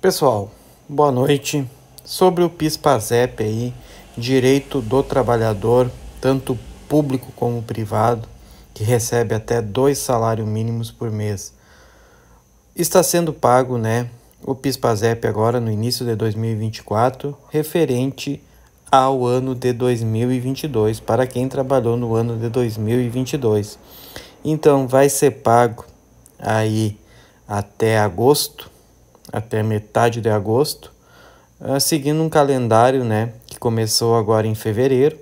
Pessoal, boa noite. Sobre o PIS/PASEP aí, direito do trabalhador, tanto público como privado, que recebe até dois salários mínimos por mês. Está sendo pago, né, o PIS/PASEP agora no início de 2024, referente ao ano de 2022, para quem trabalhou no ano de 2022. Então vai ser pago aí até agosto até metade de agosto, ah, seguindo um calendário né, que começou agora em fevereiro,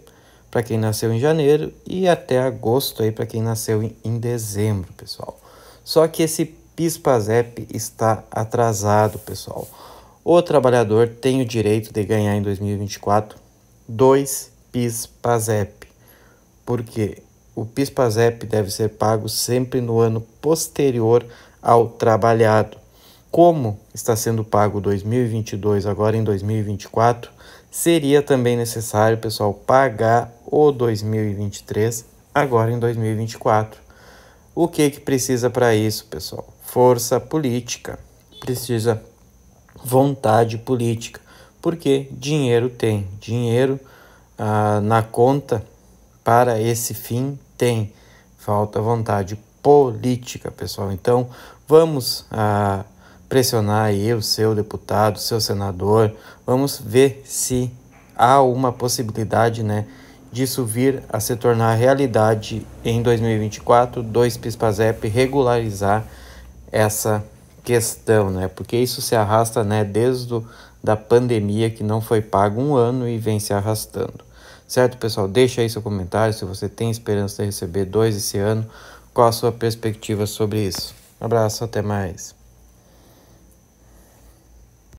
para quem nasceu em janeiro, e até agosto aí para quem nasceu em, dezembro, pessoal. Só que esse PIS/PASEP está atrasado, pessoal. O trabalhador tem o direito de ganhar em 2024 dois PIS/PASEP. porque O PIS/PASEP deve ser pago sempre no ano posterior ao trabalhado como está sendo pago 2022 agora em 2024, seria também necessário, pessoal, pagar o 2023 agora em 2024. O que que precisa para isso, pessoal? Força política. Precisa vontade política, porque dinheiro tem, dinheiro ah, na conta para esse fim tem. Falta vontade política, pessoal. Então, vamos ah, pressionar aí o seu deputado, o seu senador. Vamos ver se há uma possibilidade, né, disso vir a se tornar realidade em 2024, dois PISPAZEP regularizar essa questão, né? Porque isso se arrasta, né, desde o, da pandemia que não foi pago um ano e vem se arrastando. Certo, pessoal? Deixa aí seu comentário se você tem esperança de receber dois esse ano. Qual a sua perspectiva sobre isso? Um abraço, até mais.